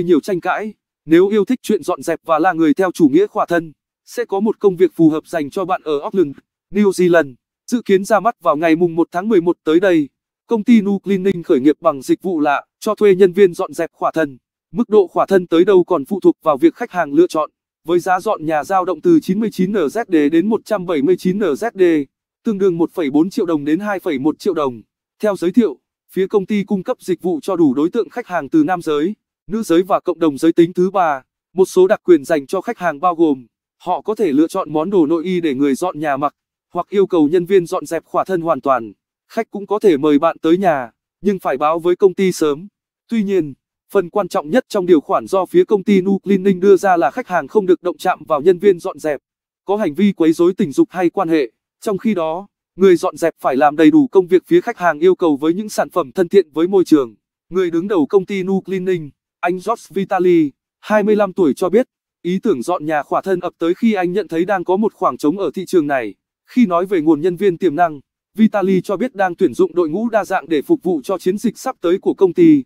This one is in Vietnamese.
nhiều tranh cãi. Nếu yêu thích chuyện dọn dẹp và là người theo chủ nghĩa khỏa thân, sẽ có một công việc phù hợp dành cho bạn ở Auckland, New Zealand. Dự kiến ra mắt vào ngày mùng 1 tháng 11 tới đây, công ty Nu Cleaning khởi nghiệp bằng dịch vụ lạ, cho thuê nhân viên dọn dẹp khỏa thân. Mức độ khỏa thân tới đâu còn phụ thuộc vào việc khách hàng lựa chọn. Với giá dọn nhà dao động từ 99 NZD đến 179 NZD, tương đương 1,4 triệu đồng đến 2,1 triệu đồng. Theo giới thiệu, phía công ty cung cấp dịch vụ cho đủ đối tượng khách hàng từ nam giới, nữ giới và cộng đồng giới tính thứ ba. Một số đặc quyền dành cho khách hàng bao gồm, họ có thể lựa chọn món đồ nội y để người dọn nhà mặc, hoặc yêu cầu nhân viên dọn dẹp khỏa thân hoàn toàn. Khách cũng có thể mời bạn tới nhà, nhưng phải báo với công ty sớm. Tuy nhiên, phần quan trọng nhất trong điều khoản do phía công ty Nu Cleaning đưa ra là khách hàng không được động chạm vào nhân viên dọn dẹp, có hành vi quấy rối tình dục hay quan hệ. Trong khi đó, người dọn dẹp phải làm đầy đủ công việc phía khách hàng yêu cầu với những sản phẩm thân thiện với môi trường. Người đứng đầu công ty Nu Cleaning anh George Vitali, 25 tuổi cho biết, ý tưởng dọn nhà khỏa thân ập tới khi anh nhận thấy đang có một khoảng trống ở thị trường này. Khi nói về nguồn nhân viên tiềm năng, Vitali cho biết đang tuyển dụng đội ngũ đa dạng để phục vụ cho chiến dịch sắp tới của công ty.